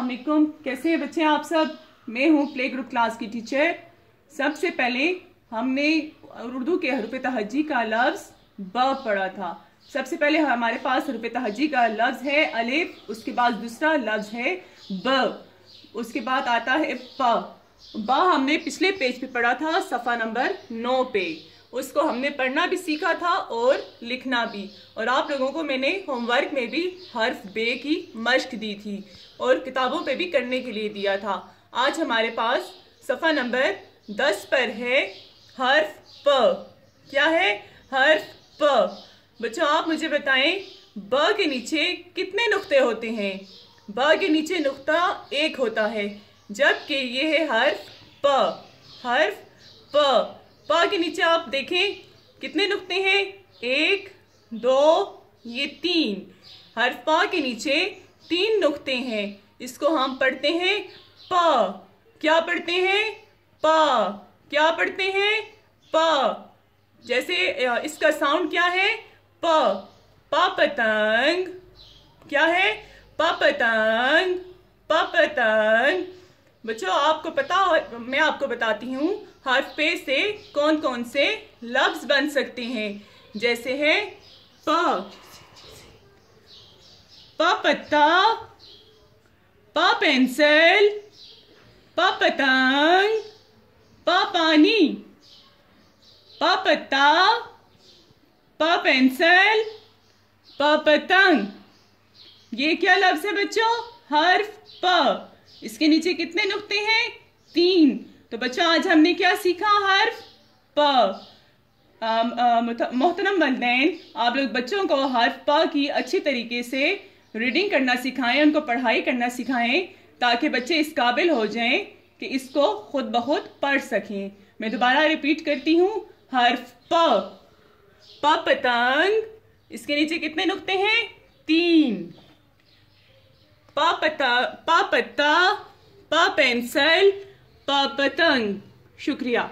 अलकुम कैसे हैं बच्चे आप सब मैं हूँ प्ले ग्रुप क्लास की टीचर सबसे पहले हमने उर्दू के हरूफ तहजी का लफ्ज़ ब पढ़ा था सबसे पहले हमारे पास हरूफ तहजी का लफ्ज़ है अलेफ उसके बाद दूसरा लफ्ज़ है ब उसके बाद आता है प ब हमने पिछले पेज पे पढ़ा था सफ़ा नंबर नौ पे उसको हमने पढ़ना भी सीखा था और लिखना भी और आप लोगों को मैंने होमवर्क में भी हर्फ बे की मश्क दी थी और किताबों पे भी करने के लिए दिया था आज हमारे पास सफ़ा नंबर दस पर है हर्फ प क्या है हर्फ प बच्चों आप मुझे बताएं ब के नीचे कितने नुक्ते होते हैं ब के नीचे नुक्ता एक होता है जबकि ये है हर्फ प हर्फ स्टॉल के नीचे आप देखें कितने नुकते हैं एक दो ये तीन हर पा के नीचे तीन नुकते हैं इसको हम पढ़ते हैं प क्या पढ़ते हैं प क्या पढ़ते हैं प जैसे इसका साउंड क्या है प प पतंग क्या है प पतंग प पतंग बच्चों आपको पता हो मैं आपको बताती हूँ हर्फ पे से कौन कौन से लफ्ज बन सकते हैं जैसे है प प पत्ता प पेंसिल प पतंग प पानी प पत्ता प पेंसिल प पतंग ये क्या लफ्ज है बच्चों हर्फ प इसके नीचे कितने नुकते हैं तीन तो बच्चों आज हमने क्या सीखा हर्फ प मोहतरम वलदैन आप लोग बच्चों को हर्फ प की अच्छी तरीके से रीडिंग करना सिखाएं उनको पढ़ाई करना सिखाएं ताकि बच्चे इस काबिल हो जाएं कि इसको खुद बहुत पढ़ सकें मैं दोबारा रिपीट करती हूँ हर्फ प प पतंग इसके नीचे कितने नुकते हैं तीन पा पत्ता प पेंसिल प पतंग शुक्रिया